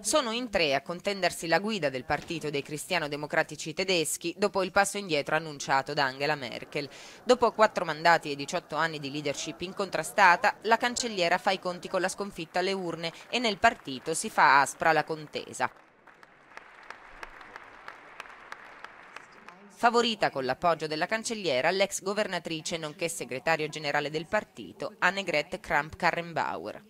Sono in tre a contendersi la guida del partito dei cristiano-democratici tedeschi dopo il passo indietro annunciato da Angela Merkel. Dopo quattro mandati e 18 anni di leadership incontrastata, la cancelliera fa i conti con la sconfitta alle urne e nel partito si fa aspra la contesa. favorita con l'appoggio della cancelliera l'ex governatrice nonché segretario generale del partito Annegret Kramp-Karrenbauer.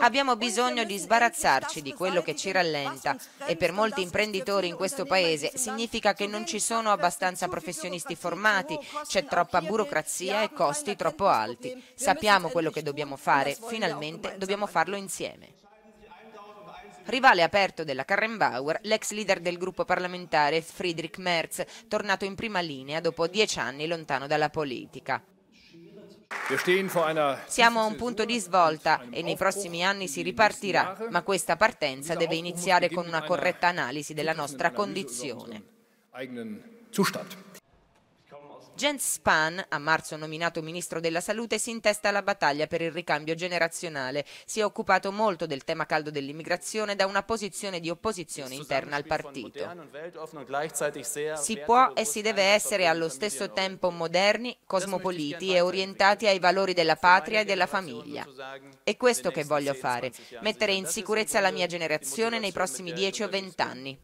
Abbiamo bisogno di sbarazzarci di quello che ci rallenta e per molti imprenditori in questo paese significa che non ci sono abbastanza professionisti formati, c'è troppa burocrazia e costi troppo alti. Sappiamo quello che dobbiamo fare, finalmente dobbiamo farlo insieme. Rivale aperto della Karrenbauer, l'ex leader del gruppo parlamentare Friedrich Merz, tornato in prima linea dopo dieci anni lontano dalla politica. Siamo a un punto di svolta e nei prossimi anni si ripartirà, ma questa partenza deve iniziare con una corretta analisi della nostra condizione. Jens Spahn, a marzo nominato ministro della salute, si intesta alla battaglia per il ricambio generazionale. Si è occupato molto del tema caldo dell'immigrazione da una posizione di opposizione interna al partito. Si può e si deve essere allo stesso tempo moderni, cosmopoliti e orientati ai valori della patria e della um famiglia. È questo che voglio fare, mettere in sicurezza la mia generazione nei prossimi 10 o 20 anni.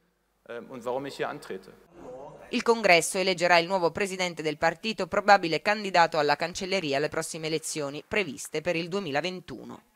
Il congresso eleggerà il nuovo presidente del partito, probabile candidato alla cancelleria alle prossime elezioni previste per il 2021.